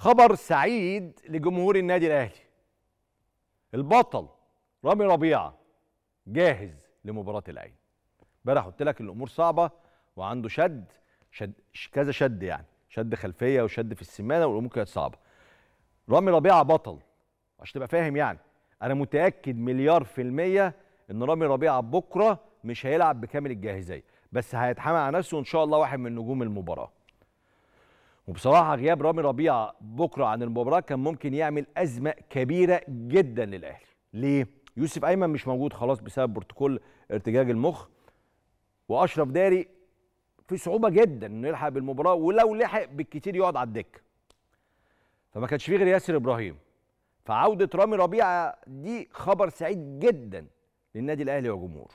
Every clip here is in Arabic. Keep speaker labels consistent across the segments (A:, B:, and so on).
A: خبر سعيد لجمهور النادي الاهلي البطل رامي ربيعه جاهز لمباراه العين امبارح قلت لك الامور صعبه وعنده شد شد كذا شد يعني شد خلفيه وشد في السمانه والامور كانت صعبه رامي ربيعه بطل عشان تبقى فاهم يعني انا متاكد مليار في الميه ان رامي ربيعه بكره مش هيلعب بكامل الجاهزيه بس هيتحمل على نفسه وان شاء الله واحد من نجوم المباراه وبصراحه غياب رامي ربيعه بكره عن المباراه كان ممكن يعمل ازمه كبيره جدا للاهلي ليه يوسف ايمن مش موجود خلاص بسبب بروتوكول ارتجاج المخ واشرف داري في صعوبه جدا انه يلحق بالمباراه ولو لحق بالكتير يقعد على الدكه فما كانش فيه غير ياسر ابراهيم فعوده رامي ربيعه دي خبر سعيد جدا للنادي الاهلي وجمهوره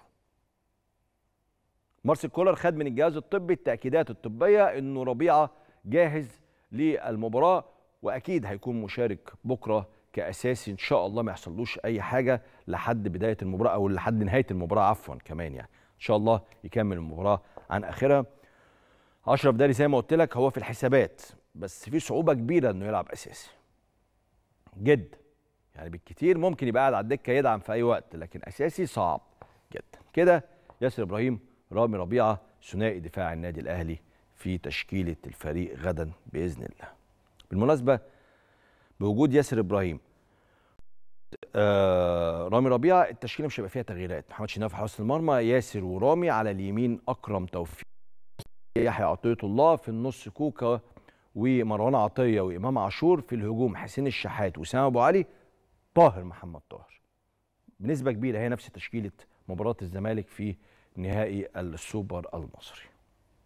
A: مارسيل كولر خد من الجهاز الطبي التاكيدات الطبيه انه ربيعه جاهز للمباراه واكيد هيكون مشارك بكره كاساسي ان شاء الله ما يحصلوش اي حاجه لحد بدايه المباراه او لحد نهايه المباراه عفوا كمان يعني ان شاء الله يكمل المباراه عن اخرها اشرف داري زي ما قلت لك هو في الحسابات بس في صعوبه كبيره انه يلعب اساسي جدا يعني بالكتير ممكن يبقى قاعد على الدكه يدعم في اي وقت لكن اساسي صعب جدا كده ياسر ابراهيم رامي ربيعه ثنائي دفاع النادي الاهلي في تشكيلة الفريق غدا بإذن الله بالمناسبة بوجود ياسر إبراهيم آه، رامي ربيعة التشكيلة مش هيبقى فيها تغييرات محمد شناف في المرمى ياسر ورامي على اليمين أكرم توفيق يحيى عطية الله في النص كوكا ومروان عطية وإمام عاشور في الهجوم حسين الشحات وسام أبو علي طاهر محمد طاهر بنسبة كبيرة هي نفس تشكيلة مباراة الزمالك في نهائي السوبر المصري